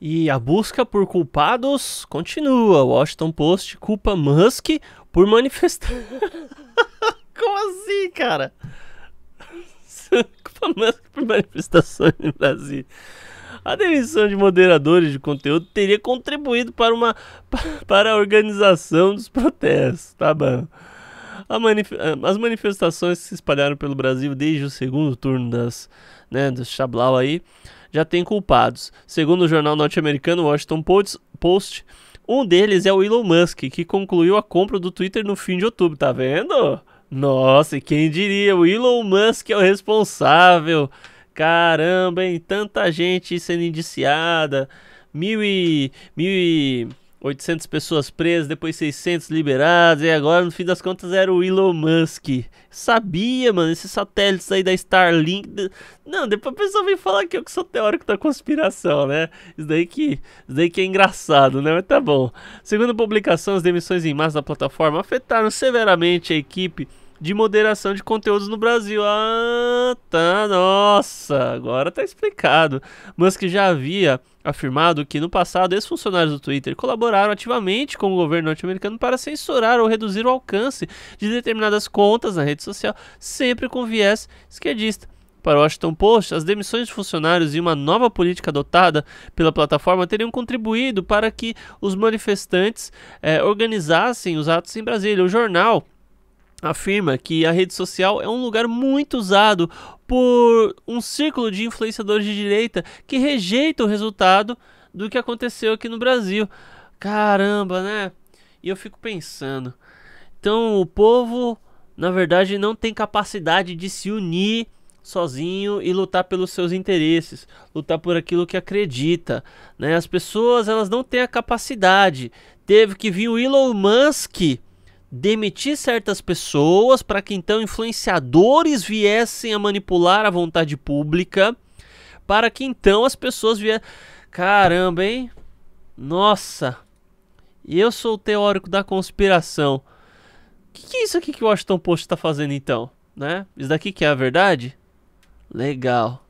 E a busca por culpados continua. Washington Post culpa Musk por manifestar. Como assim, cara? culpa Musk por manifestações no Brasil. A demissão de moderadores de conteúdo teria contribuído para uma para a organização dos protestos, tá bom? Manif as manifestações que se espalharam pelo Brasil desde o segundo turno das, né, do Chablau aí já tem culpados. Segundo o jornal norte-americano Washington Post, um deles é o Elon Musk, que concluiu a compra do Twitter no fim de outubro, tá vendo? Nossa, e quem diria, o Elon Musk é o responsável. Caramba, hein? Tanta gente sendo indiciada. Mil e. Mil e. 800 pessoas presas, depois 600 liberadas, e agora no fim das contas era o Elon Musk. Sabia, mano, esses satélites aí da Starlink. Não, depois a pessoa vem falar que eu que sou teórico da conspiração, né? Isso daí que, isso daí que é engraçado, né? Mas tá bom. Segundo a publicação, as demissões em massa da plataforma afetaram severamente a equipe de moderação de conteúdos no Brasil. Ah, tá, nossa, agora tá explicado. Musk já havia afirmado que no passado ex-funcionários do Twitter colaboraram ativamente com o governo norte-americano para censurar ou reduzir o alcance de determinadas contas na rede social, sempre com viés esquerdista. Para o Washington Post, as demissões de funcionários e uma nova política adotada pela plataforma teriam contribuído para que os manifestantes eh, organizassem os atos em Brasília. O jornal afirma que a rede social é um lugar muito usado por um círculo de influenciadores de direita que rejeita o resultado do que aconteceu aqui no Brasil. Caramba, né? E eu fico pensando. Então, o povo, na verdade, não tem capacidade de se unir sozinho e lutar pelos seus interesses, lutar por aquilo que acredita, né? As pessoas, elas não têm a capacidade. Teve que vir o Elon Musk demitir certas pessoas para que então influenciadores viessem a manipular a vontade pública, para que então as pessoas viessem. Caramba, hein? Nossa! Eu sou o teórico da conspiração. O que, que, é isso aqui que o Washington Post está fazendo então? Né? Isso daqui que é a verdade? Legal.